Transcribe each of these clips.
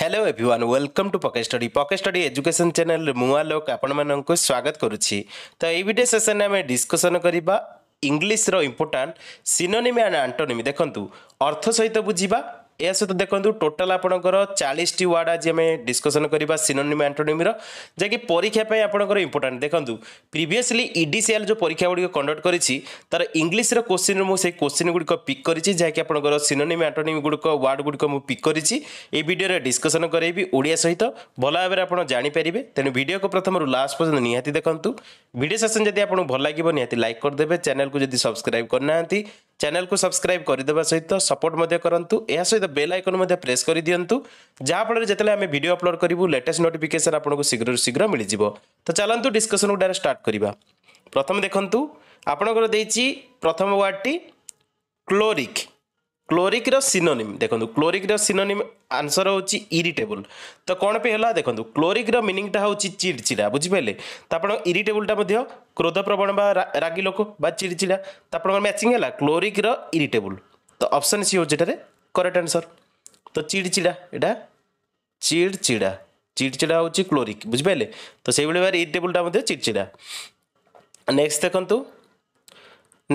Hello everyone welcome to Pocket Study Pocket Study education channel মুয়া লোক আপনার স্বাগত করুছি তো এই ভিডিও সেসনে আমি ডিসকসন করা ইংলিশর ইম্পর্টাট সিনোনিম আন্ড আন্টোনিম দেখুন অর্থ সহিত বুঝবা ଏହା ସହିତ ଦେଖନ୍ତୁ ଟୋଟାଲ୍ ଆପଣଙ୍କର ଚାଳିଶଟି ୱାର୍ଡ଼ ଆଜି ଆମେ ଡିସ୍କସନ୍ କରିବା ସିନୋନିମ୍ ଆଣ୍ଟୋନିମ୍ର ଯାହାକି ପରୀକ୍ଷା ପାଇଁ ଆପଣଙ୍କର ଇମ୍ପୋର୍ଟାଣ୍ଟ ଦେଖନ୍ତୁ ପ୍ରିଭିୟସଲି ଇଡିସିଆଲ୍ ଯେଉଁ ପରୀକ୍ଷା ଗୁଡ଼ିକ କଣ୍ଡକ୍ଟ କରିଛି ତା'ର ଇଂଲିଶର କୋଶ୍ଚିନ୍ରୁ ମୁଁ ସେଇ କୋଶ୍ଚିନ୍ ଗୁଡ଼ିକ ପିକ୍ କରିଛି ଯାହାକି ଆପଣଙ୍କର ସିନୋନିମ୍ ଆଣ୍ଟୋନିମ୍ ଗୁଡ଼ିକ ୱାର୍ଡ଼ ଗୁଡ଼ିକ ମୁଁ ପିକ୍ କରିଛି ଏଇ ଭିଡ଼ିଓରେ ଡିସ୍କସନ୍ କରାଇବି ଓଡ଼ିଆ ସହିତ ଭଲ ଭାବରେ ଆପଣ ଜାଣିପାରିବେ ତେଣୁ ଭିଡ଼ିଓକୁ ପ୍ରଥମରୁ ଲାଷ୍ଟ ପର୍ଯ୍ୟନ୍ତ ନିହାତି ଦେଖନ୍ତୁ ଭିଡ଼ିଓ ସେସନ୍ ଯଦି ଆପଣଙ୍କୁ ଭଲ ଲାଗିବ ନିହାତି ଲାଇକ୍ କରିଦେବେ ଚ୍ୟାନେଲ୍କୁ ଯଦି ସବସ୍କ୍ରାଇବ୍ କରିନାହାନ୍ତି ଚ୍ୟାନେଲକୁ ସବସ୍କ୍ରାଇବ୍ କରିଦେବା ସହିତ ସପୋର୍ଟ ମଧ୍ୟ କରନ୍ତୁ ଏହା ସହିତ ବେଲ୍ ଆଇକନ୍ ମଧ୍ୟ ପ୍ରେସ୍ କରିଦିଅନ୍ତୁ ଯାହାଫଳରେ ଯେତେବେଳେ ଆମେ ଭିଡ଼ିଓ ଅପଲୋଡ଼ କରିବୁ ଲେଟେଷ୍ଟ ନୋଟିଫିକେସନ୍ ଆପଣଙ୍କୁ ଶୀଘ୍ରରୁ ଶୀଘ୍ର ମିଳିଯିବ ତ ଚାଲନ୍ତୁ ଡିସ୍କସନ୍କୁ ଡାଇରେକ୍ଟ ଷ୍ଟାର୍ଟ କରିବା ପ୍ରଥମେ ଦେଖନ୍ତୁ ଆପଣଙ୍କର ଦେଇଛି ପ୍ରଥମ ୱାର୍ଡ଼ଟି କ୍ଲୋରିକ୍ ক্লোরিক্র সিনোনিম দেখুন ক্লোরিক্র সিনোনিম আনসর হচ্ছে ইরিটেবল তো কোণ পে হল দেখুন ক্লোরিক্র মিনিংটা হচ্ছে চিড়চিড়া বুঝিপারে তো আপনার ইরিটেবলটা মধ্যে ক্রোধপ্রবণ বা রাগি লোক বা চিড়চিড়া তো আপনার ম্যাচিং হল ক্লোরিক্র ইরিটেবল তো অপশন সি হচ্ছে এটার করেক্ট আনসর তো চিড়চিড়া এটা চিড়চিড়া চিড়চিড়া হচ্ছে ক্লোরিক বুঝিপারে তো সেইভাবে ভাবে ইরিটেবলটা মধ্যে চিড়চিড়া নেক্সট দেখুন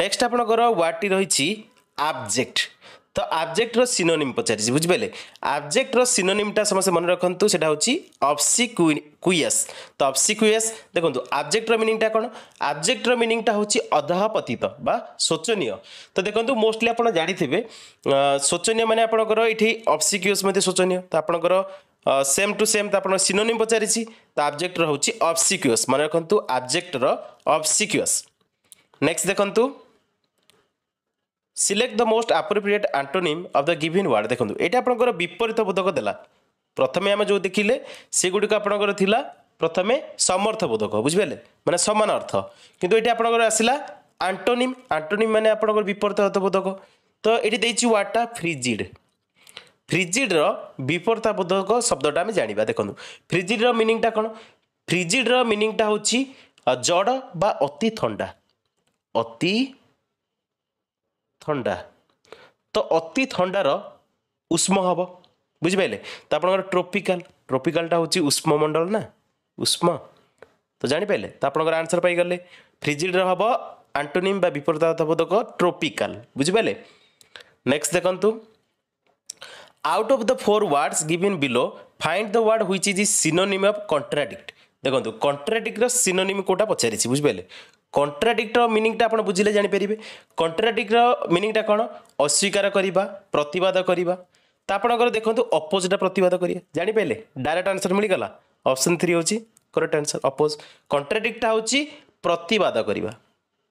নেক্সট আপনার ওয়ার্ডটি রয়েছে আবজেক্ট ତ ଆବଜେକ୍ଟର ସିନୋନିମ୍ ପଚାରିଛି ବୁଝିପାରିଲେ ଆବଜେକ୍ଟର ସିନୋନିମ୍ଟା ସମସ୍ତେ ମନେ ରଖନ୍ତୁ ସେଇଟା ହେଉଛି ଅପ୍ସି କୁଇୟସ୍ ତ ଅପ୍ସି କୁଇୟସ୍ ଦେଖନ୍ତୁ ଆବଜେକ୍ଟର ମିନିଂଟା କ'ଣ ଆବଜେକ୍ଟର ମିନିଂଟା ହେଉଛି ଅଧାପତିତ ବା ଶୋଚନୀୟ ତ ଦେଖନ୍ତୁ ମୋଷ୍ଟଲି ଆପଣ ଜାଣିଥିବେ ଶୋଚନୀୟ ମାନେ ଆପଣଙ୍କର ଏଠି ଅପ୍ସି କୁଇୟସ୍ ମଧ୍ୟ ଶୋଚନୀୟ ତ ଆପଣଙ୍କର ସେମ୍ ଟୁ ସେମ୍ ତ ଆପଣ ସିନୋନିମ୍ ପଚାରିଛି ତ ଆବଜେକ୍ଟର ହେଉଛି ଅପ୍ସିକ୍ୟୁଅସ୍ ମନେ ରଖନ୍ତୁ ଆବଜେକ୍ଟର ଅପ୍ସିକ୍ୟୁଅସ୍ ନେକ୍ସଟ ଦେଖନ୍ତୁ select the most appropriate antonym of the given word ଦେଖନ୍ତୁ ଏଇଟା ଆପଣଙ୍କର ବିପରୀତ ବୋଧକ ଦେଲା ପ୍ରଥମେ ଆମେ ଯେଉଁ ଦେଖିଲେ ସେଗୁଡ଼ିକ ଆପଣଙ୍କର ଥିଲା ପ୍ରଥମେ ସମର୍ଥ ବୋଧକ ବୁଝିପାରିଲେ ମାନେ ସମାନ ଅର୍ଥ କିନ୍ତୁ ଏଇଠି ଆପଣଙ୍କର ଆସିଲା ଆଣ୍ଟୋନିମ୍ ଆଣ୍ଟୋନିମ୍ ମାନେ ଆପଣଙ୍କର ବିପରୀତ ଅର୍ଥ ବୋଧକ ତ ଏଇଠି ଦେଇଛି ୱାର୍ଡଟା ଫ୍ରିଜିଡ୍ ଫ୍ରିଜିଡ୍ର ବିପରୀତ ବୋଧକ ଶବ୍ଦଟା ଆମେ ଜାଣିବା ଦେଖନ୍ତୁ ଫ୍ରିଜିଡ୍ର ମିନିଂଟା କ'ଣ ଫ୍ରିଜିଡ୍ର ମିନିଂଟା ହେଉଛି ଜଡ଼ ବା ଅତି ଥଣ୍ଡା ଅତି थंडा तो अति थंडार उष्म हम बुझिपारे तो आपर ट्रोपिकाल ट्रोपिकालटा हूँ उष्ममंडल ना उष्म तो जापारे तो आपर आंसर पाईगले फ्रिजिड्र हम आंटोनिम विपरीतबोधक ट्रोपिकाल बुझिपारे नेक्स्ट देखूँ out of the four words given below find the word which is synonym of contradict देखो कंट्राडिक्टर सिनोनिम कौटा पचारि बुझिपारे କଣ୍ଟ୍ରାଡିକ୍ଟର ମିନିଂଟା ଆପଣ ବୁଝିଲେ ଜାଣିପାରିବେ କଣ୍ଟ୍ରାଡିକ୍ଟର ମିନିଂଟା କ'ଣ ଅସ୍ୱୀକାର କରିବା ପ୍ରତିବାଦ କରିବା ତ ଆପଣଙ୍କର ଦେଖନ୍ତୁ ଅପୋଜ୍ଟା ପ୍ରତିବାଦ କରିବା ଜାଣିପାରିଲେ ଡାଇରେକ୍ଟ ଆନ୍ସର୍ ମିଳିଗଲା ଅପସନ୍ ଥ୍ରୀ ହେଉଛି କରେକ୍ଟ ଆନ୍ସର୍ ଅପୋଜ୍ କଣ୍ଟ୍ରାଡିକ୍ଟଟା ହେଉଛି ପ୍ରତିବାଦ କରିବା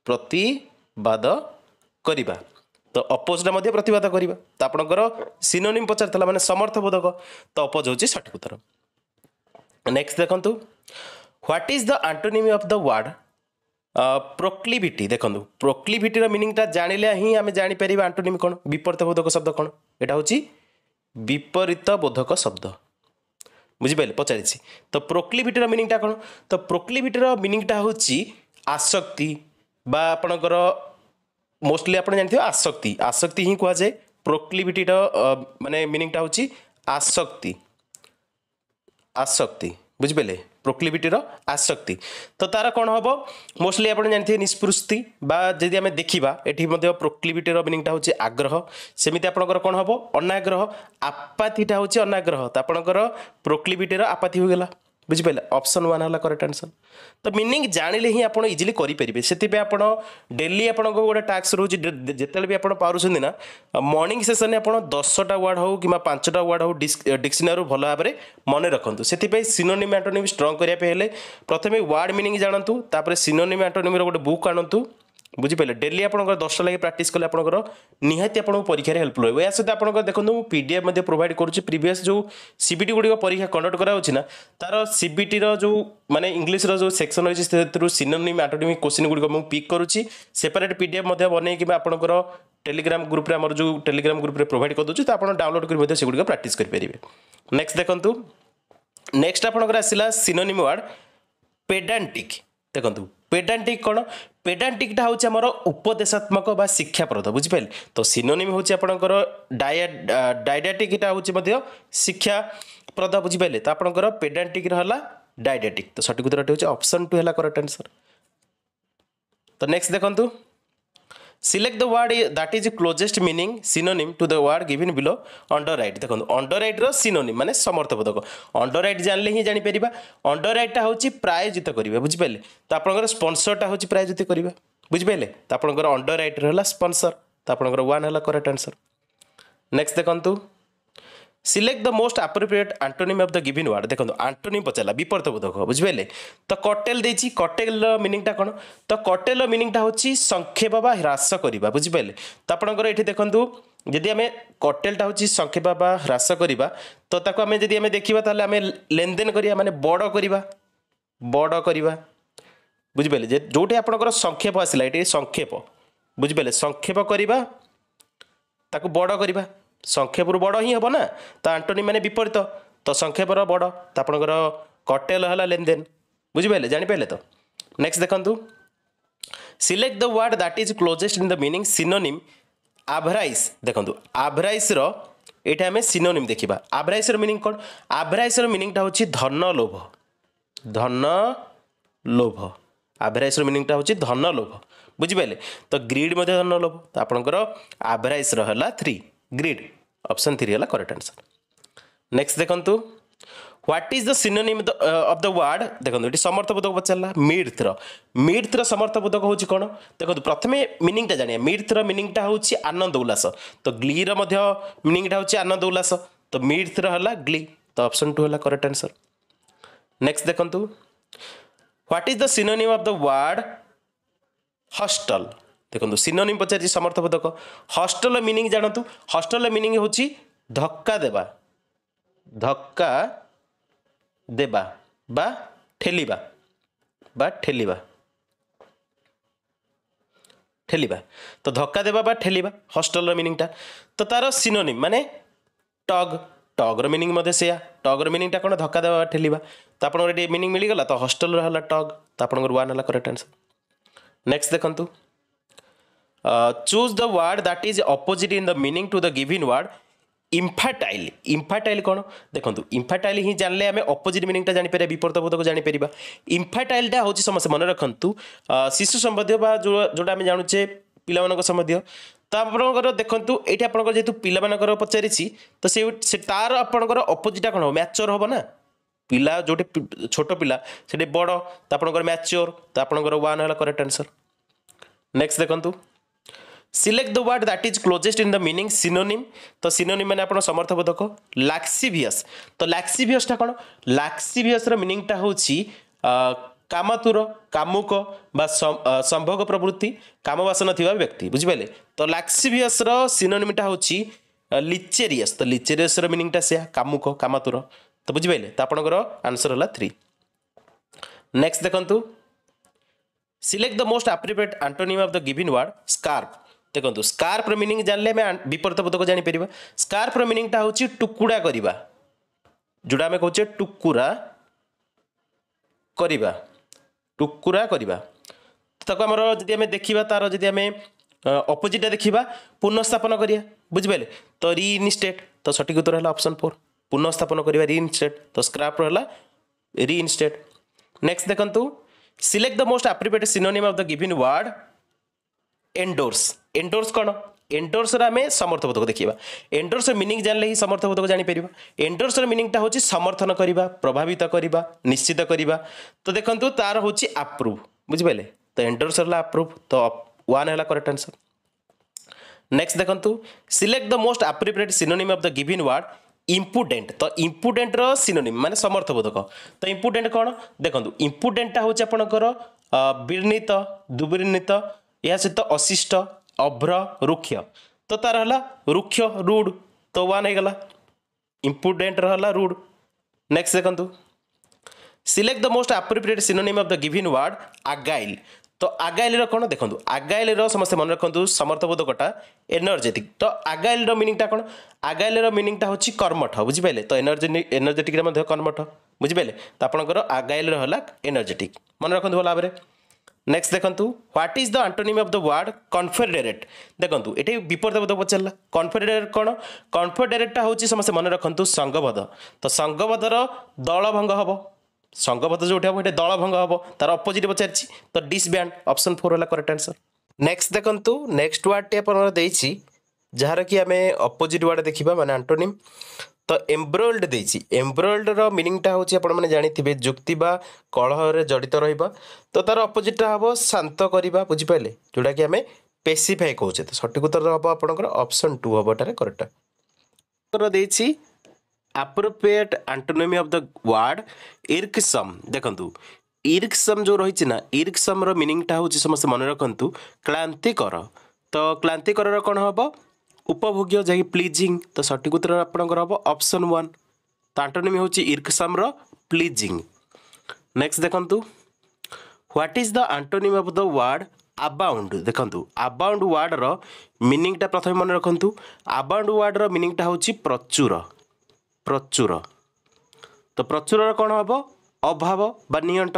ପ୍ରତିବାଦ କରିବା ତ ଅପୋଜ୍ଟା ମଧ୍ୟ ପ୍ରତିବାଦ କରିବା ତ ଆପଣଙ୍କର ସିନୋନିମ୍ ପଚାରିଥିଲା ମାନେ ସମର୍ଥବୋଧକ ତ ଅପୋଜ୍ ହେଉଛି ସଠିକ୍ ଉତ୍ତର ନେକ୍ସଟ ଦେଖନ୍ତୁ what is the antonym of the word proclivity ଦେଖନ୍ତୁ ପ୍ରୋକ୍ଲିଭିଟିର মিনিংটা ଜାଣିଲେ ହିଁ ଆମେ ଜାଣିପାରିବା ଆଣ୍ଟୋନିମ୍ କ'ଣ ବିପରୀତ ବୋଧକ ଶବ୍ଦ କ'ଣ ଏଇଟା ହେଉଛି ବିପରୀତ ବୋଧକ ଶବ୍ଦ ବୁଝିପାରିଲେ ପଚାରିଛି ତ ପ୍ରୋକ୍ଲିଭିଟିର ମିନିଂଟା କ'ଣ ତ ପ୍ରୋକ୍ଲିଭିଟିର ମିନିଂଟା ହେଉଛି ଆସକ୍ତି ବା ଆପଣଙ୍କର ମୋଷ୍ଟଲି ଆପଣ ଜାଣିଥିବେ ଆସକ୍ତି ଆସକ୍ତି ହିଁ କୁହାଯାଏ ପ୍ରୋକ୍ଲିଭିଟିର ମାନେ ମିନିଂଟା ହେଉଛି ଆସକ୍ତି ଆସକ୍ତି ବୁଝିପାରିଲେ প্রোক্লিভিটির আসক্তি তো তার কোণ হব মোস্টলি আপনার জানি নিষ্পৃষ্টি বা যদি আমি দেখা এটি প্রোক্লিভিটির মিনিংটা হচ্ছে আগ্রহ সেমিতি আপনার কোণ হব অনাগ্রহ আপাতিটা হচ্ছে অনাগ্রহ তো আপনার প্রোক্লিভিটির আপাতি হয়ে গেলা ବୁଝିପାରିଲେ ଅପସନ୍ ୱାନ୍ ହେଲା କରେକ୍ଟ ଆନ୍ସର୍ ତ ମିନିଂ ଜାଣିଲେ ହିଁ ଆପଣ ଇଜିଲି କରିପାରିବେ ସେଥିପାଇଁ ଆପଣ ଡେଲି ଆପଣଙ୍କ ଗୋଟେ ଟାକ୍ସ ରହୁଛି ଯେତେବେଳେ ବି ଆପଣ ପାରୁଛନ୍ତି ନା ମର୍ଣ୍ଣିଂ ସେସନ୍ରେ ଆପଣ ଦଶଟା ୱାର୍ଡ଼ ହେଉ କିମ୍ବା ପାଞ୍ଚଟା ୱାର୍ଡ଼ ହେଉ ଡିକ୍ସନାରୀରୁ ଭଲ ଭାବରେ ମନେ ରଖନ୍ତୁ ସେଥିପାଇଁ ସିନୋନିମ୍ ଆଣ୍ଟୋନିମ୍ ଷ୍ଟ୍ରଙ୍ଗ କରିବା ପାଇଁ ହେଲେ ପ୍ରଥମେ ୱାର୍ଡ଼ ମିନିଂ ଜାଣନ୍ତୁ ତାପରେ ସିନୋନିମ୍ ଆଣ୍ଟୋନିମ୍ର ଗୋଟେ ବୁକ୍ ଆଣନ୍ତୁ বুঝিপারে ডেলি আপনার দশটা লাগে প্রাকটিস কলে আপনার নিহতি আপনার পরীক্ষার হেল্প রহব এর সহ আপনার দেখুন মু পিডিএফ প্রোভাইড করছি প্রিভিয়াস যে সিবিটি গুড়ি পরীক্ষা কন্ডক্ট করা হচ্ছে না তার সিবিটির যে মানে ইংলিশর যে সেকশন রয়েছে সেতু সিনোনিম আটোনিমিক কোশ্চিন গুড়ি মু পিক করছি সেপারেট পিডিএফ বনাইকি আপনার টেলিগ্রাম গ্রুপে আমার যে টেলিগ্রাম গ্রুপে প্রোভাইড করদেছি তো আপনার ডাউনলোড করে সেগুলো প্রাকটিস করে নেক্সট দেখুন নেক্সট আপনার আসলা সিনোনিম ওয়ার্ড পেডান্টিক দেখুন পেডান্টিক কোণ পেডান্টিকটা হচ্ছে আমার উপদেশাত্মক বা শিক্ষাপ্রদ বুঝিপারে তো সিনোনিম হচ্ছে আপনার ডায়া ডাইডাটিকটা হচ্ছে শিক্ষাপ্রদ বুঝিপারে তো আপনার পেডান্টিকর হল ডাইডাটিক তো সঠিক উত্তরটি হচ্ছে অপশন টু হল করেক্ট আনসর তো নেক্সট দেখুন select the word that is closest meaning synonym to the word given below underwrite देखो अंडर रिनोनिम मैंने समर्थ पदक अंडर रईट जाने ही जापर अंडर रईटा हूँ प्रायोजित करेंगे बुझिपारे तो आपंकर स्पनसरटा हूँ प्रायोजित करेंगे बुझिपारे तो आपंकर अंडर रईट्र है स्पनसर तो आपंकर वन करेक्ट आंसर नेक्स्ट देखूँ select the most appropriate antonym of the given word ଦେଖନ୍ତୁ ଆଣ୍ଟୋନିମ୍ ପଚାରିଲା ବିପର୍ତ୍ତ ବୋଧକ ବୁଝିପାରିଲେ ତ କଟେଲ ଦେଇଛି କଟେଲର ମିନିଂଟା କ'ଣ ତ କଟେଲର ମିନିଂଟା ହେଉଛି ସଂକ୍ଷେପ ବା ହ୍ରାସ କରିବା ବୁଝିପାରିଲେ ତ ଆପଣଙ୍କର ଏଠି ଦେଖନ୍ତୁ ଯଦି ଆମେ କଟେଲଟା ହେଉଛି ସଂକ୍ଷେପ ବା ହ୍ରାସ କରିବା ତ ତାକୁ ଆମେ ଯଦି ଆମେ ଦେଖିବା ତାହେଲେ ଆମେ ଲେନଦେନ କରିବା ମାନେ ବଡ଼ କରିବା ବଡ଼ କରିବା ବୁଝିପାରିଲେ ଯେ ଯେଉଁଠି ଆପଣଙ୍କର ସଂକ୍ଷେପ ଆସିଲା ଏଠି ସଂକ୍ଷେପ ବୁଝିପାରିଲେ ସଂକ୍ଷେପ କରିବା ତାକୁ ବଡ଼ କରିବା ସଂକ୍ଷେପରୁ ବଡ଼ ହିଁ ହେବ ନା ତ ଆଣ୍ଟୋନି ମାନେ ବିପରୀତ ତ ସଂକ୍ଷେପର ବଡ଼ ତ ଆପଣଙ୍କର କଟେଲ ହେଲା ଲେନଦେନ ବୁଝିପାରିଲେ ଜାଣିପାରିଲେ ତ ନେକ୍ସଟ ଦେଖନ୍ତୁ select the word that is closest in the meaning synonym avarice ଦେଖନ୍ତୁ ଆଭରାଇସ୍ର ଏଇଟା ଆମେ ସିନୋନିମ୍ ଦେଖିବା ଆଭରାଇସ୍ର ମିନିଂ କ'ଣ ଆଭରାଇସ୍ର ମିନିଂଟା ହେଉଛି ଧନ ଲୋଭ ଧନ ଲୋଭ ଆଭରାଇସ୍ର ମିନିଂଟା ହେଉଛି ଧନ ଲୋଭ ବୁଝିପାରିଲେ ତ ଗ୍ରିଡ଼ ମଧ୍ୟ ଧନ ଲୋଭ ତ ଆପଣଙ୍କର ଆଭରାଇସ୍ର ହେଲା ଥ୍ରୀ ଗ୍ରିଡ୍ ଅପସନ୍ ଥ୍ରୀ ହେଲା କରେକ୍ଟ ଆନ୍ସର୍ ନେକ୍ସଟ ଦେଖନ୍ତୁ what is the synonym of the word ଦେଖନ୍ତୁ ଏଠି ସମର୍ଥ ବୋଧକ ପଚାରିଲା ମିଡ୍ଥର ମିଡ୍ଥର ସମର୍ଥ ବୋଧକ ହେଉଛି କ'ଣ ଦେଖନ୍ତୁ ପ୍ରଥମେ ମିନିଂଟା ଜାଣିବା ମିଡ୍ଥର ମିନିଂଟା ହେଉଛି ଆନନ୍ଦ ଉଲ୍ଲାସ ତ ଗ୍ଲିର ମଧ୍ୟ ମିନିଂଟା ହେଉଛି ଆନନ୍ଦ ଉଲ୍ଲାସ ତ ମିଡ୍ଥର ହେଲା ଗ୍ଲି ତ ଅପସନ୍ ଟୁ ହେଲା କରେକ୍ଟ ଆନ୍ସର୍ ନେକ୍ସଟ ଦେଖନ୍ତୁ what is the synonym of the word hostile ଦେଖନ୍ତୁ ସିନୋନିମ୍ ପଚାରିଛି ସମର୍ଥ ପଦକ ହଷ୍ଟଲ ମିନିଂ ଜାଣନ୍ତୁ ହଷ୍ଟଲ ମିନିଂ ହେଉଛି ଧକ୍କା ଦେବା ଧକ୍କା ଦେବା ବା ଠେଲିବା ବା ଠେଲିବା ঠেলিবা তো ধক্কা দেবা বা ঠেলিবা হস্টেলর মিনিংটা তো তার সিনোনিম মানে টগ টগর মিনিং মধ্যে সেয়া টগর মিনিংটা কোণ ধক্কা দেবা বা ঠেলিবা তো আপনার এটি মিনিং মিলিগলা তো হস্টেলর হল টগ তো আপনার ওয়ান হল করেক্ট আনসর নেক্সট দেখুন Uh, choose the word that is opposite in the meaning to the given word. Infertile infertile କ'ଣ ଦେଖନ୍ତୁ ଇମ୍ଫାଟାଇଲ ହିଁ ଜାଣିଲେ ଆମେ ଅପୋଜିଟ୍ ମିନିଂଟା ଜାଣିପାରିବା ବିପରୀତ ବୋଧକୁ ଜାଣିପାରିବା ଇମ୍ଫାଟାଇଲଟା ହେଉଛି ସମସ୍ତେ ମନେ ରଖନ୍ତୁ ଶିଶୁ ସମ୍ବନ୍ଧୀୟ ବା ଯେଉଁଟା ଆମେ ଜାଣୁଛେ ପିଲାମାନଙ୍କ ସମ୍ବନ୍ଧୀୟ ତ ଆପଣଙ୍କର ଦେଖନ୍ତୁ ଏଇଠି ଆପଣଙ୍କର ଯେହେତୁ ପିଲାମାନଙ୍କର ପଚାରିଛି ତ ସେ ତାର ଆପଣଙ୍କର ଅପୋଜିଟ୍ଟା କ'ଣ ହେବ ମ୍ୟାଚୋର ହେବ ନା ପିଲା ଯେଉଁଠି ଛୋଟ ପିଲା ସେଠି ବଡ଼ ତ ଆପଣଙ୍କର ମ୍ୟାଚୋର ତ ଆପଣଙ୍କର ୱାନ୍ ହେଲା କରେକ୍ଟ ଆନ୍ସର୍ ନେକ୍ସଟ ଦେଖନ୍ତୁ select the word that is closest in the meaning synonym तो सिनोनिम मैंने आपड़ समर्थबोधक लाक्सीभियस तो लाक्सीभियसटा कौन लाक्सीभियस मिनिंगटा हूँ কামাতুর কামুক বা সম্ভোগ প্রবৃত্তি কামবাসনা থাকা ব্যক্তি বুঝিপারে তো লাক্সিভিয়সর সিনোনিমটা হচ্ছে লিচেরিয়স তো লিচেরিয়সর মিনিংটা সেয়া কামুক কামাতুর তো বুঝিপারে তো আপনার আনসর হল থ্রি নেক্সট দেখুন select the most appropriate antonym of the given word scrap ଦେଖନ୍ତୁ ସ୍କାର୍ପର ମିନିଂ ଜାଣିଲେ ଆମେ ବିପରୀତ ପଦକ ଜାଣିପାରିବା ସ୍କାର୍ପର ମିନିଂଟା ହେଉଛି ଟୁକୁଡ଼ା କରିବା ଯେଉଁଟା ଆମେ କହୁଛେ ଟୁକୁରା କରିବା ଟୁକୁରା କରିବା ତାକୁ ଆମର ଯଦି ଆମେ ଦେଖିବା ତା'ର ଯଦି ଆମେ ଅପୋଜିଟ୍ଟା ଦେଖିବା ପୁନଃସ୍ଥାପନ କରିବା ବୁଝିପାରିଲେ ତ ରିଇନଷ୍ଟେଟ୍ ତ ସଠିକ୍ ଉତ୍ତର ହେଲା ଅପସନ୍ ଫୋର୍ ପୁନଃସ୍ଥାପନ କରିବା ରିଇନଷ୍ଟେଟ୍ ତ ସ୍କ୍ରାପ୍ର ହେଲା ରିଇନଷ୍ଟେଟ୍ ନେକ୍ସଟ୍ ଦେଖନ୍ତୁ select the most appropriate synonym of the given word endorse endorse କ'ଣ ଏଣ୍ଡୋର୍ସର ଆମେ ସମର୍ଥବୋଧକ ଦେଖିବା ଏଣ୍ଡୋର୍ସ ମିନିଂ ଜାଣିଲେ ହିଁ ସମର୍ଥବୋଧକ ଜାଣିପାରିବା ଏଣ୍ଡୋର୍ସର ମିନିଂଟା ହେଉଛି ସମର୍ଥନ କରିବା ପ୍ରଭାବିତ କରିବା ନିଶ୍ଚିତ କରିବା ତ ଦେଖନ୍ତୁ ତାର ହେଉଛି ଆପ୍ରୁଭ୍ ବୁଝିପାରିଲେ ତ ଏଣ୍ଡୋର୍ସ ହେଲା ଆପ୍ରୁଭ୍ ତ ୱାନ୍ ହେଲା କରେକ୍ଟ ଆନ୍ସର୍ ନେକ୍ସଟ ଦେଖନ୍ତୁ select the most appropriate synonym of the given word impudent ତ ଇମ୍ପୁଡେଣ୍ଟର ସିନୋନିମ୍ ମାନେ ସମର୍ଥବୋଧକ ତ ଇମ୍ପୁଡେଣ୍ଟ କ'ଣ ଦେଖନ୍ତୁ ଇମ୍ପୁଡେଣ୍ଟଟା ହେଉଛି ଆପଣଙ୍କର ବିର୍ଣ୍ଣିତ ଦୁର୍ବିର୍ଣ୍ଣିତ ଏହା ସହିତ ଅଶିଷ୍ଟ ଅଭ୍ର ରୁକ୍ଷ ତ ତାର ହେଲା ରୁକ୍ଷ ରୁଡ଼୍ ତ ୱାନ୍ ହେଇଗଲା ଇମ୍ପୁଡେଣ୍ଟର ହେଲା ରୁଡ଼୍ ନେକ୍ସଟ ଦେଖନ୍ତୁ select the most appropriate synonym of the given word agile ତ ଆଗାଇଲ୍ର କ'ଣ ଦେଖନ୍ତୁ ଆଗାଇଲ୍ର ସମସ୍ତେ ମନେ ରଖନ୍ତୁ ସମର୍ଥବୋଧକଟା ଏନର୍ଜେଟିକ୍ ତ ଆଗାଇଲ୍ର ମିନିଂଟା କ'ଣ ଆଗାଇଲ୍ର ମିନିଂଟା ହେଉଛି କର୍ମଠ ବୁଝିପାରିଲେ ତ ଏନର୍ଜେ ଏନର୍ଜେଟିକ୍ରେ ମଧ୍ୟ କର୍ମଠ ବୁଝିପାରିଲେ ତ ଆପଣଙ୍କର ଆଗାଇଲ୍ର ହେଲା ଏନର୍ଜେଟିକ୍ ମନେ ରଖନ୍ତୁ ଭଲ ଭାବରେ নেক্সট দেখন্তু what is the antonym of the word confederate দেখন্তু এটি বিপরীত পদ পচারা কনফেডেরেট কোণ কনফেডেরেটটা হচ্ছে সমস্ত মনে রাখতু সংঘবদ্ধ তো সংঘবদ্ধর দলভঙ্গ হব সংঘবদ্ধ যেটা হব এটা দলভঙ্গ হব তার অপোজিট পচারিছি তো ডিসব্যান্ড অপশন ফোর হল করেক্ট আনসর নেক্সট দেখন্তু নেক্সট ওয়ার্ডটি আপনার দিয়েছি যাହାର କି ଆମେ ଅପୋଜିଟ୍ ୱାର୍ଡ଼ ଦେଖିବା ମାନେ ଆଣ୍ଟୋନିମ୍ ତ ଏମ୍ବ୍ରଏଲ୍ଡ ଦେଇଛି ଏମ୍ବ୍ରଏଲ୍ଡର ମିନିଂଟା ହେଉଛି ଆପଣମାନେ ଜାଣିଥିବେ ଯୁକ୍ତି ବା କଳହରେ ଜଡ଼ିତ ରହିବା ତ ତାର ଅପୋଜିଟ୍ଟା ହେବ ଶାନ୍ତ କରିବା ବୁଝିପାରିଲେ ଯେଉଁଟାକି ଆମେ ପେସିଫାଏ କହୁଛେ ତ ସଠିକ ଉତ୍ତର ହେବ ଆପଣଙ୍କର ଅପସନ୍ ଟୁ ହେବ ଏଠାରେ କରେକ୍ଟର ଦେଇଛି appropriate antonym of the word irksome ଦେଖନ୍ତୁ ଇର୍କସମ୍ ଯେଉଁ ରହିଛି ନା ଇର୍କସମ୍ର ମିନିଂଟା ହେଉଛି ସମସ୍ତେ ମନେ ରଖନ୍ତୁ କ୍ଳାନ୍ତିକର ତ କ୍ଳାନ୍ତିକରର କ'ଣ ହେବ ଉପଭୋଗ୍ୟ ଯାଇକି ପ୍ଲିଜିଂ ତ ସଠିକ୍ ଉତ୍ତର ଆପଣଙ୍କର ହେବ ଅପସନ୍ ୱାନ୍ ତ ଆଣ୍ଟନିମ ହେଉଛି ଇର୍କସାମ୍ର ପ୍ଲିଜିଂ ନେକ୍ସଟ ଦେଖନ୍ତୁ what is the antonym of the word abound ଦେଖନ୍ତୁ ଆବାଉଣ୍ଡ ୱାର୍ଡ଼ର ମିନିଂଟା ପ୍ରଥମେ ମନେ ରଖନ୍ତୁ ଆବାଉଣ୍ଡ ୱାର୍ଡ଼ର ମିନିଂଟା ହେଉଛି ପ୍ରଚୁର ପ୍ରଚୁର ତ ପ୍ରଚୁରର କ'ଣ ହେବ ଅଭାବ ବା ନିଅଣ୍ଟ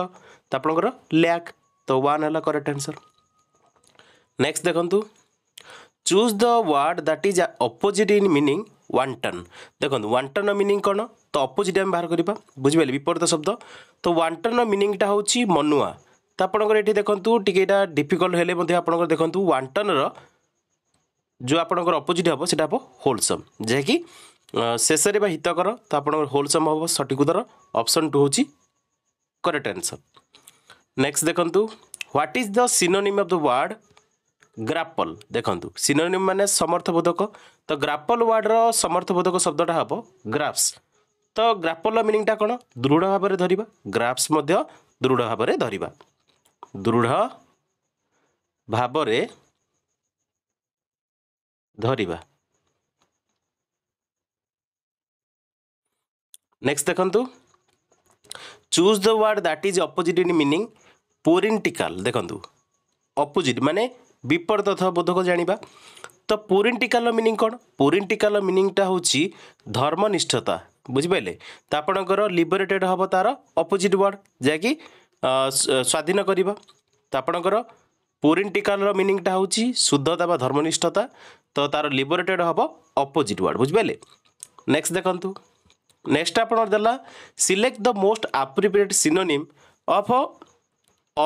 ତ ଆପଣଙ୍କର ଲ୍ୟାକ୍ ତ ୱାନ୍ ହେଲା କରେକ୍ଟ ଆନ୍ସର ନେକ୍ସଟ ଦେଖନ୍ତୁ choose the word that is opposite in meaning wanton দেখুন ওয়ান টন মিনিং কোণ তো অপোজিট আমি বাହାର କରିବା ବୁଝିପାରିଲେ ବିପରୀତ ଶବ୍ଦ ତ ୱାନ୍ ଟନ୍ର ମିନିଂଟା ହେଉଛି ମନୁଆ ତ ଆପଣଙ୍କର ଏଠି ଦେଖନ୍ତୁ ଟିକେ ଏଇଟା ଡିଫିକଲ୍ଟ ହେଲେ ମଧ୍ୟ ଆପଣଙ୍କର ଦେଖନ୍ତୁ ୱାନ୍ ଟନ୍ର ଯେଉଁ ଆପଣଙ୍କର ଅପୋଜିଟ୍ ହେବ ସେଇଟା ହେବ ହୋଲସମ୍ ଯାହାକି ଶେଷରେ ବା ହିତକର ତ ଆପଣଙ୍କର ହୋଲସମ୍ ହେବ ସଠିକ୍ ଉତ୍ତର ଅପସନ୍ ଟୁ ହେଉଛି କରେକ୍ଟ ଆନ୍ସର୍ ନେକ୍ସଟ ଦେଖନ୍ତୁ what is the synonym of the word grapple ଦେଖନ୍ତୁ ସିନୋନିମ ମାନେ ସମର୍ଥବୋଧକ ତ ଗ୍ରାପଲ ୱାର୍ଡ଼ର ସମର୍ଥବୋଧକ ଶବ୍ଦଟା ହେବ ଗ୍ରାଫ୍ସ ତ ଗ୍ରାପଲର ମିନିଂଟା କ'ଣ ଦୃଢ଼ ଭାବରେ ଧରିବା ଗ୍ରାଫ୍ସ ମଧ୍ୟ ଦୃଢ଼ ଭାବରେ ଧରିବା ଦୃଢ଼ ଭାବରେ ଧରିବା ନେକ୍ସଟ ଦେଖନ୍ତୁ choose the word that is opposite in meaning puritanical ଦେଖନ୍ତୁ ଅପୋଜିଟ୍ ମାନେ ବିପରୀତ ଅର୍ଥ ବୋଧକ ଜାଣିବା ତ ପୁରିଣ୍ଟିକାଲ ମିନିଂ କ'ଣ ପୁରିଣ୍ଟିକାଲ ମିନିଂଟା ହେଉଛି ଧର୍ମନିଷ୍ଠତା ବୁଝିପାରିଲେ ତ ଆପଣଙ୍କର ଲିବରେଟେଡ଼୍ ହେବ ତା'ର ଅପୋଜିଟ୍ ୱାର୍ଡ଼ ଯାହାକି ସ୍ୱାଧୀନ କରିବ ତ ଆପଣଙ୍କର ପୁରିଣ୍ଟିକାଲର ମିନିଂଟା ହେଉଛି ଶୁଦ୍ଧତା ବା ଧର୍ମନିଷ୍ଠତା ତ ତା'ର ଲିବରେଟେଡ଼୍ ହେବ ଅପୋଜିଟ୍ ୱାର୍ଡ଼ ବୁଝିପାରିଲେ ନେକ୍ସଟ୍ ଦେଖନ୍ତୁ ନେକ୍ସଟ ଆପଣ ଦେଲା select the most appropriate synonym of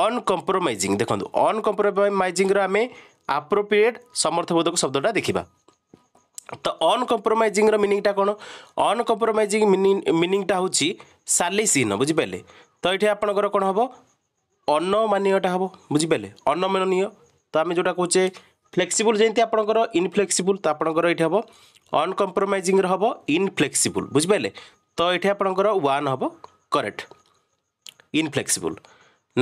uncompromising ଦେଖନ୍ତୁ ଅନକମ୍ପ୍ରୋମାଇଜିଂର ଆମେ ଆପ୍ରୋପ୍ରିଏଟ୍ ସମର୍ଥବୋଧକ ଶବ୍ଦଟା ଦେଖିବା ତ ଅନକମ୍ପ୍ରୋମାଇଜିଂର ମିନିଂଟା କ'ଣ ଅନକମ୍ପ୍ରୋମାଇଜିଂ ମିନିଂ ମିନିଂଟା ହେଉଛି ସାଲିସୀନ ବୁଝିପାରିଲେ ତ ଏଠି ଆପଣଙ୍କର କ'ଣ ହେବ ଅନମାନୀୟଟା ହେବ ବୁଝିପାରିଲେ ଅନମନୀୟ ତ ଆମେ ଯେଉଁଟା କହୁଛେ ଫ୍ଲେକ୍ସିବୁଲ୍ ଯେମିତି ଆପଣଙ୍କର ଇନଫ୍ଲେକ୍ସିବୁଲ୍ ତ ଆପଣଙ୍କର ଏଠି ହେବ ଅନକମ୍ପ୍ରୋମାଇଜିଂର ହେବ ଇନଫ୍ଲେକ୍ସିବୁଲ୍ ବୁଝିପାରିଲେ ତ ଏଠି ଆପଣଙ୍କର ୱାନ୍ ହେବ କରେକ୍ଟ ଇନଫ୍ଲେକ୍ସିବୁଲ୍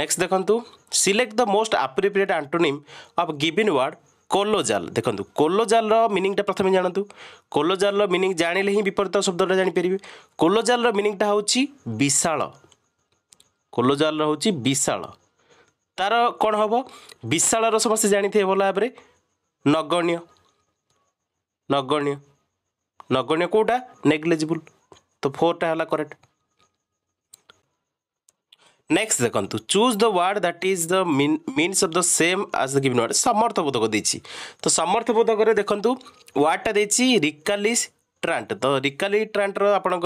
নেক্সট দেখন্তু select the most appropriate antonym of given word colossal দেখন্তু কোলোজালর মিনিংটা প্রথমে জানতু কোলোজালর মিনিং জাঁলে হি বিপরীত শব্দটা জাঁপারে কোলোজালর মিনিংটা হচ্ছে বিশাল কোলোজালর হচ্ছে বিশাল তার কোণ হব বিশালর সমস্ত জাঁথিবে ভালো ভাবে নগণ্য নগণ্য নগণ্য কোটা নেগলিজিবল তো ফোরটা হল করেক্ট নেক্সট দেখন্তু choose the word that is the means of the same as the given word সমর্থ বোধক দিয়েছি তো সমর্থ বোধকরে দেখন্তু ওয়ার্ডটা দিয়েছি রিকালিস ট্রান্ট তো রিকালি ট্রান্টর আপনার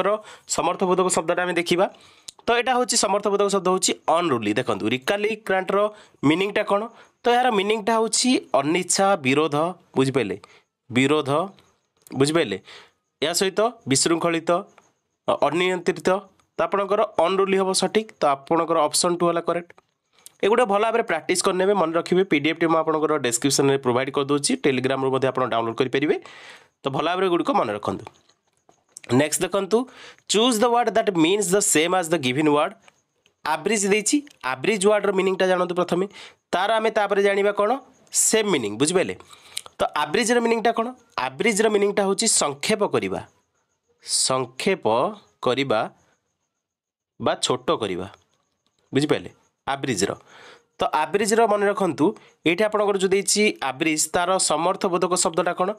সমর্থ বোধক শব্দটা আমি দেখিবা তো এটা হচ্ছে সমর্থ বোধক শব্দ হচ্ছে অনরুলি দেখুন রিকালি ক্রান্টর মিনিংটা কোণ তো এর মিনিংটা হচ্ছে অনিচ্ছা বিরোধ বুঝিপারে বিরোধ বুঝিপারে এর সহিত বিশৃঙ্খলিত অনিয়ন্ত্রিত ତ ଆପଣଙ୍କର ଅନ୍ ରୁଲି ହେବ ସଠିକ୍ ତ ଆପଣଙ୍କର ଅପସନ୍ ଟୁ ହେଲା କରେକ୍ଟ ଏଗୁଡ଼ା ଭଲ ଭାବରେ ପ୍ରାକ୍ଟିସ୍ କରିନେବେ ମନେ ରଖିବେ ପିଡ଼ିଏଫ୍ଟି ମୁଁ ଆପଣଙ୍କର ଡେସ୍କ୍ରିପ୍ସନ୍ରେ ପ୍ରୋଭାଇଡ଼ କରିଦେଉଛି ଟେଲିଗ୍ରାମରୁ ମଧ୍ୟ ଆପଣ ଡାଉନଲୋଡ଼ କରିପାରିବେ ତ ଭଲ ଭାବରେ ଏଗୁଡ଼ିକ ମନେ ରଖନ୍ତୁ ନେକ୍ସଟ ଦେଖନ୍ତୁ choose the word that means the same as the given word abridge ଦେଇଛି ଆଭ୍ରିଜ୍ ୱାର୍ଡ଼ର ମିନିଂଟା ଜାଣନ୍ତୁ ପ୍ରଥମେ ତାର ଆମେ ତାପରେ ଜାଣିବା କ'ଣ ସେମ୍ ମିନିଂ ବୁଝିପାରିଲେ ତ ଆଭ୍ରିଜ୍ର ମିନିଂଟା କ'ଣ ଆଭ୍ରିଜ୍ର ମିନିଂଟା ହେଉଛି ସଂକ୍ଷେପ କରିବା ସଂକ୍ଷେପ କରିବା ବା ଛୋଟ କରିବା ବୁଝିପାରିଲେ ଆଭରେଜ୍ର ତ ଆଭରେଜ୍ର ମନେ ରଖନ୍ତୁ ଏଇଠି ଆପଣଙ୍କର ଯେଉଁ ଦେଇଛି ଆଭରେଜ୍ ତା'ର ସମର୍ଥ ବୋଧକ ଶବ୍ଦଟା କ'ଣ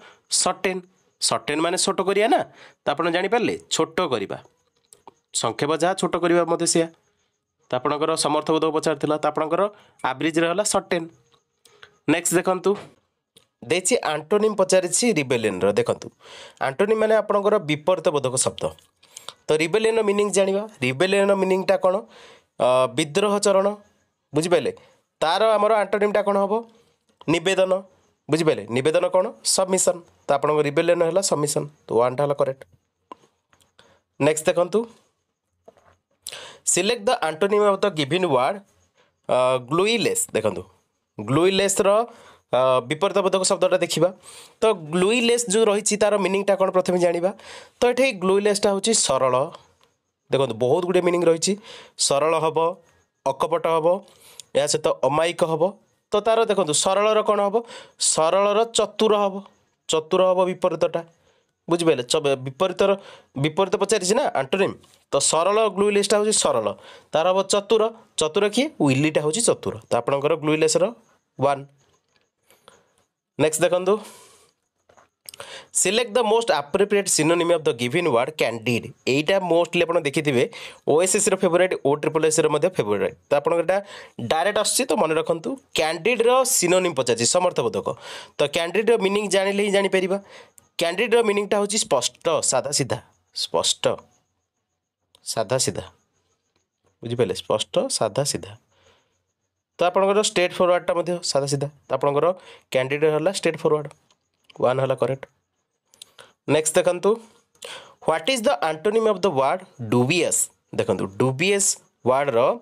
ସଟେନ୍ ସଟେନ୍ ମାନେ ଛୋଟ କରିବା ନା ତ ଆପଣ ଜାଣିପାରିଲେ ଛୋଟ କରିବା ସଂକ୍ଷେପ ଯାହା ଛୋଟ କରିବା ମଧ୍ୟ ସେଇଆ ତ ଆପଣଙ୍କର ସମର୍ଥ ବୋଧକ ପଚାରିଥିଲା ତ ଆପଣଙ୍କର ଆଭରେଜ୍ର ହେଲା ସଟେନ୍ ନେକ୍ସଟ୍ ଦେଖନ୍ତୁ ଦେଇଛି ଆଣ୍ଟୋନିମ୍ ପଚାରିଛି ରିବେଲିନ୍ର ଦେଖନ୍ତୁ ଆଣ୍ଟୋନିମ୍ ମାନେ ଆପଣଙ୍କର ବିପରୀତ ବୋଧକ ଶବ୍ଦ ତ ରିବେଲିୟନ୍ର ମିନିଂ ଜାଣିବା ରିବେଲିୟନ୍ର ମିନିଂଟା କ'ଣ ବିଦ୍ରୋହ ଚରଣ ବୁଝିପାରିଲେ ତା'ର ଆମର ଆଣ୍ଟୋନିମ୍ଟା କ'ଣ ହେବ ନିବେଦନ ବୁଝିପାରିଲେ ନିବେଦନ କ'ଣ ସବମିସନ୍ ତ ଆପଣଙ୍କ ରିବେଲିଅନ୍ ହେଲା ସବମିସନ୍ ତ ୱାନ୍ଟା ହେଲା କରେକ୍ଟ ନେକ୍ସଟ ଦେଖନ୍ତୁ select the antonym of the given word guileless ଦେଖନ୍ତୁ ଗ୍ଲୁଇଲେସ୍ର বিপରୀতবোଧକ ଶବ୍ଦଟା ଦେଖିବା ତ ଗ୍ଲୁଇଲେସ୍ ଯେଉଁ ରହିଛି ତା'ର ମିନିଂଟା କ'ଣ ପ୍ରଥମେ ଜାଣିବା ତ ଏଠି ଗ୍ଲୁଇଲେସ୍ଟା ହେଉଛି ସରଳ ଦେଖନ୍ତୁ ବହୁତ ଗୁଡ଼ିଏ ମିନିଂ ରହିଛି ସରଳ ହେବ ଅକପଟ ହେବ ଏହା ସହିତ ଅମାୟିକ ହେବ ତ ତା'ର ଦେଖନ୍ତୁ ସରଳର କ'ଣ ହେବ ସରଳର ଚତୁର ହେବ ଚତୁର ହେବ ବିପରୀତଟା ବୁଝିପାରିଲେ ବିପରୀତର ବିପରୀତ ପଚାରିଛି ନା ଆଣ୍ଟୋନିମ୍ ତ ସରଳ ଗ୍ଲୁଇଲେସ୍ଟା ହେଉଛି ସରଳ ତା'ର ହେବ ଚତୁର ଚତୁର କିଏ ୱିଲିଟା ହେଉଛି ଚତୁର ତ ଆପଣଙ୍କର ଗ୍ଲୁଇଲେସ୍ର ୱାନ୍ নেক্সট দেখন্তু select the most appropriate synonym of the given word candid এইটা মোস্টলি আপনার দেখিথিবে ওএসএসির ফেভোরাইট ও ট্রিপল এসির মধ্যে ফেভোরাইট তো আপনার এটা ডাইরেক্ট আসছে তো মনে রাখতু ক্যান্ডিডর সিনোনিম পচারছি সমর্থবোধক তো ক্যান্ডিডর মিনিং জাঁলে হি জাঁপার ক্যান্ডিডর মিনিংটা হচ্ছে স্পষ্ট সাদা সিধা স্পষ্ট সাদা সিধা বুঝিপারে স্পষ্ট সাদা সিধা तो आप स्टेट फरवर्डटा सादा सीधा तो आप कैंडिडेट है स्टेट फरवर्ड वन है करेक्ट नेक्स्ट देखु what is the antonym of the word dubious देखो डुबीएस वार्डर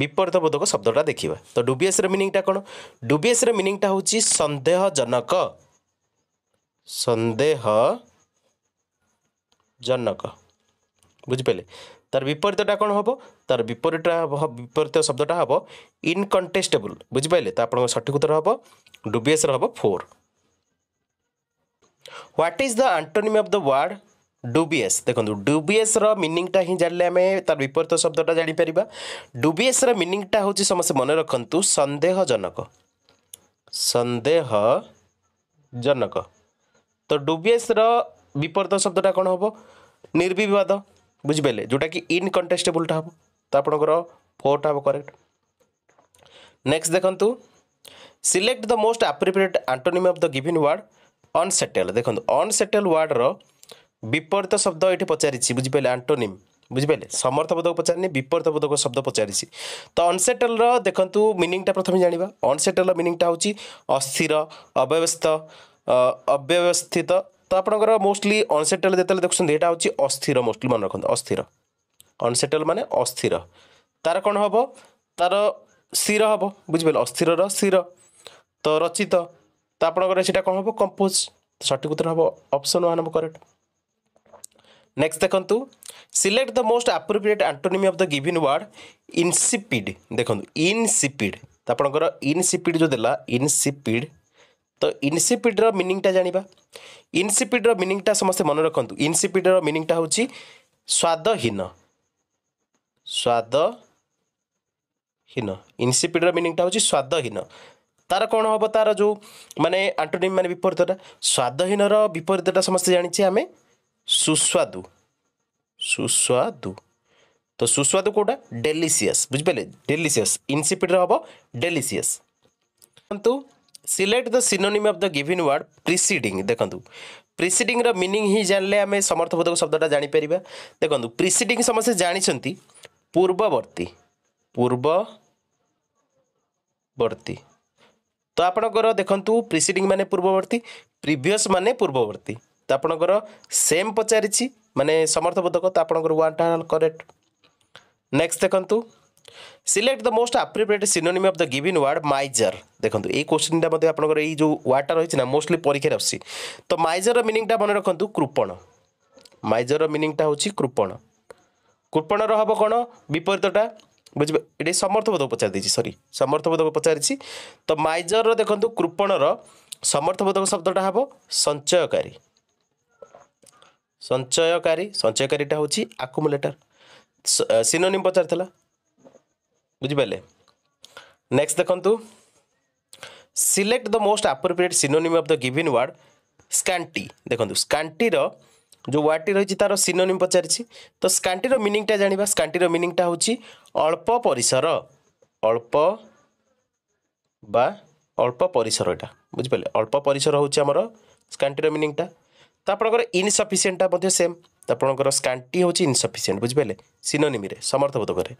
विपरीत बोधक शब्दा देखा तो डुबिएस रिनिंगटा कौन डुबीएस रिनिंगटा हूँ सन्देहजनक जनक बुझे तार विपरीतटा कौन हम तार विपरीत विपरीत शब्दा हम इनकटेस्टेबुल बुझिपारे तो आप सठिक उत्तर हम डुबीएस हम four what is the antonym of the word dubious देखो डुबीएस रिनिंगटा ही जाने आम तार विपरीत शब्द जापर डुबिएस रिनिंगटा हूँ समस्त मन जनक सन्देहजनक जनक तो डुबिएस रिपरीत शब्दा कौन हम निर्विवाद ବୁଝିପାରିଲେ ଯେଉଁଟାକି ଇନକଣ୍ଟେଷ୍ଟେବୁଲ୍ଟା ହେବ ତ ଆପଣଙ୍କର ଫୋର୍ଟା ହେବ କରେକ୍ଟ ନେକ୍ସଟ ଦେଖନ୍ତୁ select the most appropriate antonym of the given word unsettle ଦେଖନ୍ତୁ ଅନସେଟେଲ୍ ୱାର୍ଡ଼ର ବିପରୀତ ଶବ୍ଦ ଏଠି ପଚାରିଛି ବୁଝିପାରିଲେ ଆଣ୍ଟୋନିମ୍ ବୁଝିପାରିଲେ ସମର୍ଥ ବୋଧକ ପଚାରିନି ବିପରୀତ ବୋଧକ ଶବ୍ଦ ପଚାରିଛି ତ ଅନସେଟେଲ୍ର ଦେଖନ୍ତୁ ମିନିଂଟା ପ୍ରଥମେ ଜାଣିବା ଅନସେଟେଲ୍ର ମିନିଂଟା ହେଉଛି ଅସ୍ଥିର ଅବ୍ୟବସ୍ଥ ଅବ୍ୟବସ୍ଥିତ তো আপনার মোস্টলি ଅନସେଟେଲ୍ ଯେତେବେଳେ ଦେଖୁଛନ୍ତି ଏଇଟା ହେଉଛି ଅସ୍ଥିର ମୋଷ୍ଟଲି ମନେ ରଖନ୍ତୁ ଅସ୍ଥିର ଅନସେଟେଲ୍ ମାନେ ଅସ୍ଥିର ତାର କ'ଣ ହେବ ତାର ସ୍ଥିର ହେବ ବୁଝିପାରିଲେ ଅସ୍ଥିରର ସ୍ଥିର ତ ରଚିତ ତ ଆପଣଙ୍କର ସେଇଟା କ'ଣ ହେବ କମ୍ପୋଜ୍ ସଠିକ ଉତ୍ତର ହେବ ଅପସନ୍ ୱାନ୍ ହେବ କରେକ୍ଟ ନେକ୍ସଟ ଦେଖନ୍ତୁ select the most appropriate antonym of the given word insipid ଦେଖନ୍ତୁ ଇନ୍ସିପିଡ୍ ତ ଆପଣଙ୍କର ଇନ୍ସିପିଡ୍ ଯେଉଁ ଦେଲା ଇନ୍ସିପିଡ୍ ତ ଇନ୍ସିପିଡ଼୍ର ମିନିଂଟା ଜାଣିବା ଇନ୍ସିପିଡ଼୍ର ମିନିଂଟା ସମସ୍ତେ ମନେ ରଖନ୍ତୁ ଇନ୍ସିପିଡ଼୍ର ମିନିଂଟା ହେଉଛି ସ୍ୱାଦହୀନ ସ୍ୱାଦହୀନ ଇନ୍ସିପିଡ଼୍ର ମିନିଂଟା ହେଉଛି ସ୍ୱାଦହୀନ ତାର କ'ଣ ହେବ ତାର ଯେଉଁ ମାନେ ଆଣ୍ଟୋନିମ୍ ମାନେ ବିପରୀତଟା ସ୍ୱାଦହୀନର ବିପରୀତଟା ସମସ୍ତେ ଜାଣିଛେ ଆମେ ସୁସ୍ୱାଦୁ ସୁସ୍ୱାଦୁ ତ ସୁସ୍ୱାଦୁ କେଉଁଟା ଡେଲିସିୟସ୍ ବୁଝିପାରିଲେ ଡେଲିସିୟସ୍ ଇନ୍ସିପିଡ଼୍ର ହେବ ଡେଲିସିୟସ୍ କିନ୍ତୁ select the synonym of the given word preceding precede preceding meaning हि जान समर्थ समर्थबोधक शब्द जापर पारु प्रिसीडिंग समस्या जानते पूर्ववर्ती पूर्ववर्ती आपणकर आपण प्रिसीडिंग मान पूर्ववर्ती प्रिभियस मान पूर्ववर्ती तो आपणकर सेम मानने समर्थबोधक समर्थ आपण वाटा correct next next select the most appropriate synonym of the given word miser ଦେଖନ୍ତୁ ଏଇ କ୍ୱେଶ୍ଚିନ୍ଟା ମଧ୍ୟ ଆପଣଙ୍କର ଏଇ ଯେଉଁ ୱାର୍ଡଟା ରହିଛି ନା ମୋଷ୍ଟଲି ପରୀକ୍ଷାରେ ଆସୁଛି ତ ମାଇଜର ମିନିଂଟା ମନେ ରଖନ୍ତୁ କୃପଣ ମାଇଜର ମିନିଂଟା ହେଉଛି କୃପଣ କୃପଣର ହେବ କ'ଣ ବିପରୀତଟା ବୁଝିବେ ଏଇଠି ସମର୍ଥବୋଧକୁ ପଚାରିଦେଇଛି ସରି ସମର୍ଥବୋଧକୁ ପଚାରିଛି ତ ମାଇଜରର ଦେଖନ୍ତୁ କୃପଣର ସମର୍ଥବୋଧକ ଶବ୍ଦଟା ହେବ ସଞ୍ଚୟକାରୀ ସଞ୍ଚୟକାରୀ ସଞ୍ଚୟକାରୀଟା ହେଉଛି ଆକୁମୁଲେଟର ସିନୋନିମ ପଚାରିଥିଲା বুঝিপারে নেক্সট দেখন্তু select the most appropriate synonym of the given word scanty দেখন্তু স্কান্টির যে ওয়ার্ডটি রয়েছে তার সিনোনিম পচারিছি তো স্কান্টির মিনিংটা জাঁয়া স্কান্টির মিনিংটা হচ্ছে অল্প পরিসর অল্প বা অল্প পরিসর এটা বুঝিপারে অল্প পরিসর হচ্ছে আমার স্কান্টির মিনিংটা তো আপনার ইনসফিসিয়েন্টটা সেম ତ ଆପଣଙ୍କର ସ୍କାଣ୍ଟି ହେଉଛି ଇନସଫିସିଏଣ୍ଟ ବୁଝିପାରିଲେ ସିନୋନିମିରେ ସମର୍ଥବୋଧ କରେ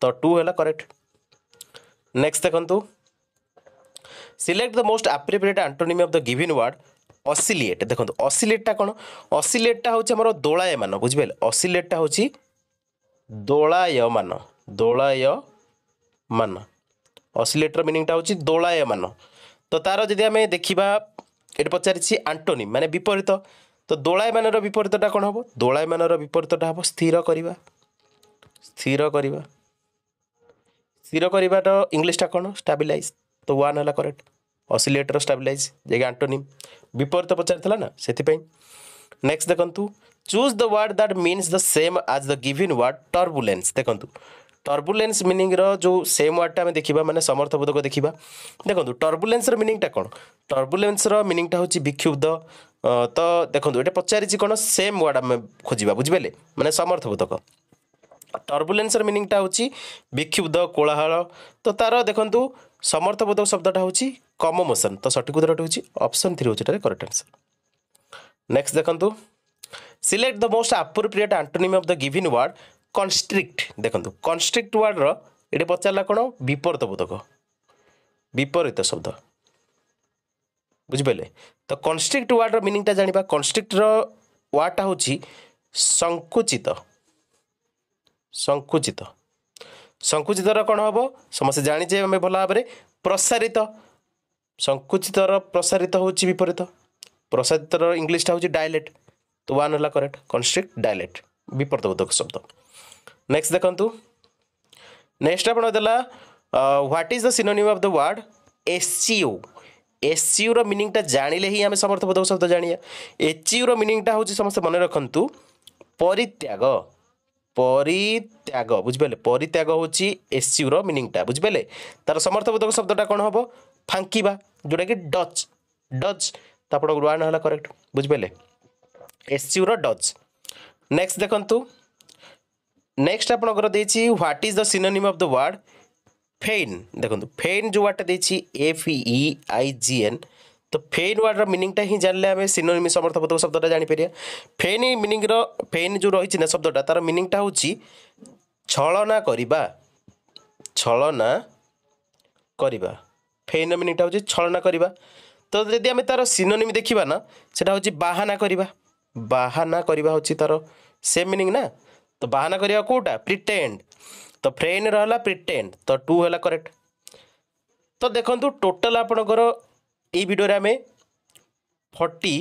ତ ଟୁ ହେଲା କରେକ୍ଟ ନେକ୍ସଟ ଦେଖନ୍ତୁ select the most appropriate antonym of the given word oscillate ଦେଖନ୍ତୁ ଅସିଲିଏଟ୍ଟା କ'ଣ ଅସିଲିଏଟ୍ଟା ହେଉଛି ଆମର ଦୋଳାୟମାନ ବୁଝିପାରିଲେ ଅସିଲିଏଟ୍ଟା ହେଉଛି ଦୋଳାୟମାନ ଦୋଳାୟମାନ ଅସିଲେଟ୍ର ମିନିଂଟା ହେଉଛି ଦୋଳାୟମାନ ତ ତା'ର ଯଦି ଆମେ ଦେଖିବା ଏଠି ପଚାରିଛି ଆଣ୍ଟୋନିମ୍ ମାନେ ବିପରୀତ ତ ଦୋଳାୟମାନର ବିପରୀତଟା କ'ଣ ହେବ ଦୋଳାୟମାନର ବିପରୀତଟା ହେବ ସ୍ଥିର କରିବା ସ୍ଥିର କରିବା ସ୍ଥିର କରିବାର ଇଂଲିଶଟା କ'ଣ ଷ୍ଟାବିଲାଇଜ୍ ତ ୱାନ୍ ହେଲା କରେକ୍ଟ ଅସିଲେଟର ଷ୍ଟାବିଲାଇଜ୍ ଯାଇକି ଆଣ୍ଟୋନିମ୍ ବିପରୀତ ପଚାରିଥିଲା ନା ସେଥିପାଇଁ ନେକ୍ସଟ ଦେଖନ୍ତୁ choose the word that means the same as the given word turbulence ଦେଖନ୍ତୁ ଟର୍ବୁଲେନ୍ସ ମିନିଂର ଯେଉଁ ସେମ୍ ୱାର୍ଡ଼ଟା ଆମେ ଦେଖିବା ମାନେ ସମର୍ଥବୋଧକ ଦେଖିବା ଦେଖନ୍ତୁ ଟର୍ବୁଲେନ୍ସର ମିନିଂଟା କ'ଣ ଟର୍ବୁଲେନ୍ସର ମିନିଂଟା ହେଉଛି ବିକ୍ଷୁବ୍ଧ ତ ଦେଖନ୍ତୁ ଏଇଟା ପଚାରିଛି କ'ଣ ସେମ୍ ୱାର୍ଡ଼ ଆମେ ଖୋଜିବା ବୁଝିପାରିଲେ ମାନେ ସମର୍ଥବୋଧକ ଟର୍ବୁଲେନ୍ସର ମିନିଂଟା ହେଉଛି ବିକ୍ଷୁବ୍ଧ କୋଳାହଳ ତ ତା'ର ଦେଖନ୍ତୁ ସମର୍ଥବୋଧକ ଶବ୍ଦଟା ହେଉଛି କମୋମୋସନ୍ ତ ସଠିକ୍ ଉତ୍ତରଟି ହେଉଛି ଅପସନ୍ ଥ୍ରୀ ହେଉଛି ଏଟାରେ କରେକ୍ଟ ଆନ୍ସର୍ ନେକ୍ସଟ ଦେଖନ୍ତୁ select the most appropriate antonym of the given word constrict দেখন্তু কনস্ট্রিক্ট ওয়ার্ডর এটি পচারা কোণ বিপরীত বোধক বিপরীত শব্দ বুঝিপারে তো কনস্ট্রিক্ট ওয়ার্ডর মিনিংটা জাঁয়া কনস্ট্রিক্টর ওয়ার্ডটা হচ্ছে সংকুচিত সংকুচিত সংকুচিতর কোণ হব সমস্তে জাঁচে আমি ভাল ভাবে প্রসারিত সংকুচিতর প্রসারিত হচ্ছে বিপরীত প্রসারিতর ইংলিশটা হচ্ছে ডাইলেট তো ওয়ান হল করেক্ট কনস্ট্রিক্ট ডাইলেট ବିପର୍ଯ୍ୟବୋଧକ ଶବ୍ଦ ନେକ୍ସଟ ଦେଖନ୍ତୁ ନେକ୍ସଟ ଆପଣ ଦେଲା what is the synonym of the word ଏସ୍ସିୟୁ ଏସ୍ସିୟୁର ମିନିଂଟା ଜାଣିଲେ ହିଁ ଆମେ ସମର୍ଥବୋଧକ ଶବ୍ଦ ଜାଣିବା ଏଚ୍ୟୁର ମିନିଂଟା ହେଉଛି ସମସ୍ତେ ମନେ ରଖନ୍ତୁ ପରିତ୍ୟାଗ ପରିତ୍ୟାଗ ବୁଝିପାରିଲେ ପରିତ୍ୟାଗ ହେଉଛି ଏସ୍ୟୁର ମିନିଂଟା ବୁଝିପାରିଲେ ତାର ସମର୍ଥବୋଧକ ଶବ୍ଦଟା କ'ଣ ହେବ ଫାଙ୍କିବା ଯେଉଁଟାକି ଡଚ୍ ଡଚ୍ ତ ଆପଣଙ୍କର ୱାନ୍ ହେଲା କରେକ୍ଟ ବୁଝିପାରିଲେ ଏସ୍ୟୁର ଡଚ୍ নেক্সট দেখন্তু নেক্সট আপনার দিয়েছি what is the synonym of the word feign দেখুন ফেইন যে ওয়ার্ডটা দিয়েছি F E I G N তো ফেইন ওয়ার্ডর মিনিংটা হি জানলে আমি সিনোনিম সমর্থবোধক শব্দটা জাঁপারা ফেইন মিনিংর ফেইন যে রয়েছে না শব্দটা তার মিনিংটা হচ্ছে ছলনা করা ছলনা করা ফেইন মিনিংটা হচ্ছে ছলনা করা তো যদি আমি তার সিনোনিম দেখিবা না সেটা হচ্ছে বাহানা করা ବାହାନା କରିବା ହେଉଛି ତା'ର ସେମ୍ ମିନିଂ ନା ତ ବାହାନା କରିବା କେଉଁଟା ପ୍ରିଟେଣ୍ଡ ତ ଫ୍ରେନ୍ର ହେଲା ପ୍ରିଟେଣ୍ଡ ତ ଟୁ ହେଲା କରେକ୍ଟ ତ ଦେଖନ୍ତୁ ଟୋଟାଲ୍ ଆପଣଙ୍କର ଏଇ ଭିଡ଼ିଓରେ ଆମେ ଫର୍ଟି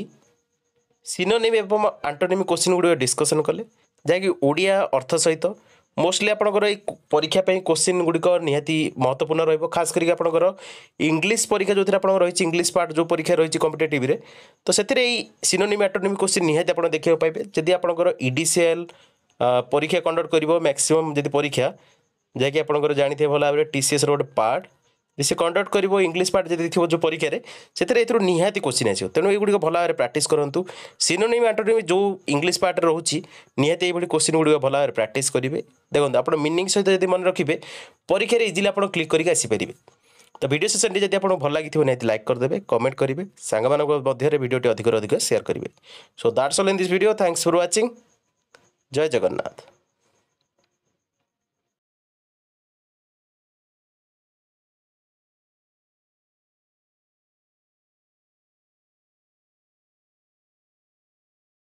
ସିନୋନିମ୍ ଏବଂ ଆଣ୍ଟୋନିମ୍ କୋଶ୍ଚିନ୍ ଗୁଡ଼ିକ ଡିସ୍କସନ୍ କଲେ ଯାହାକି ଓଡ଼ିଆ ଅର୍ଥ ସହିତ ମୋଷ୍ଟଲି ଆପଣଙ୍କର ଏଇ ପରୀକ୍ଷା ପାଇଁ କୋଶ୍ଚିନ୍ ଗୁଡ଼ିକ ନିହାତି ମହତ୍ୱପୂର୍ଣ୍ଣ ରହିବ ଖାସ୍ କରିକି ଆପଣଙ୍କର ଇଂଲିଶ ପରୀକ୍ଷା ଯେଉଁଥିରେ ଆପଣଙ୍କର ରହିଛି ଇଂଲିଶ ପାର୍ଟ ଯେଉଁ ପରୀକ୍ଷା ରହିଛି କମ୍ପିଟେଟିଭ୍ରେ ତ ସେଥିରେ ଏଇ ସିନୋନିମ୍ ଆଟୋନିମ୍ କୋଶ୍ଚିନ୍ ନିହାତି ଆପଣ ଦେଖିବାକୁ ପାଇବେ ଯଦି ଆପଣଙ୍କର ଇ ଡି ସି ଏଲ୍ ପରୀକ୍ଷା କଣ୍ଡକ୍ଟ କରିବ ମ୍ୟାକ୍ସିମମ୍ ଯଦି ପରୀକ୍ଷା ଯାହାକି ଆପଣଙ୍କର ଜାଣିଥିବେ ଭଲ ଭାବରେ ଟି ସି ଏସ୍ର ଗୋଟେ ପାର୍ଟ যে সে কন্ডাক্ট করব ইংলিশ পার্ট যদি থাকবে যে পরীক্ষার সেটা এর নিহতি কোশ্চিন আসবে তেমন এগুলি ভালো ভাবে প্র্যাকটিস করতু সিনোনিম আন্টোনিম যে ইংলিশ পার্ট রয়েছে নিহতি এইভাবে কোশ্চিন গুড়ি ভালো ভাবে প্র্যাকটিস করবে দেখুন আপনার মিনিং সহ যদি মনে রাখবে পরীক্ষার ইজিলি আপনার ক্লিক করি আসিপারে তো ভিডিও সেশনটি যদি আপনার ভাল লাগি নিহতি লাইক করেদেবে কমেন্ট করবে সাংগ মধ্যে ভিডিওটি অধিক অধিক সেয়ার করবে so that's all in this video thanks for watching জয় জগন্নাথ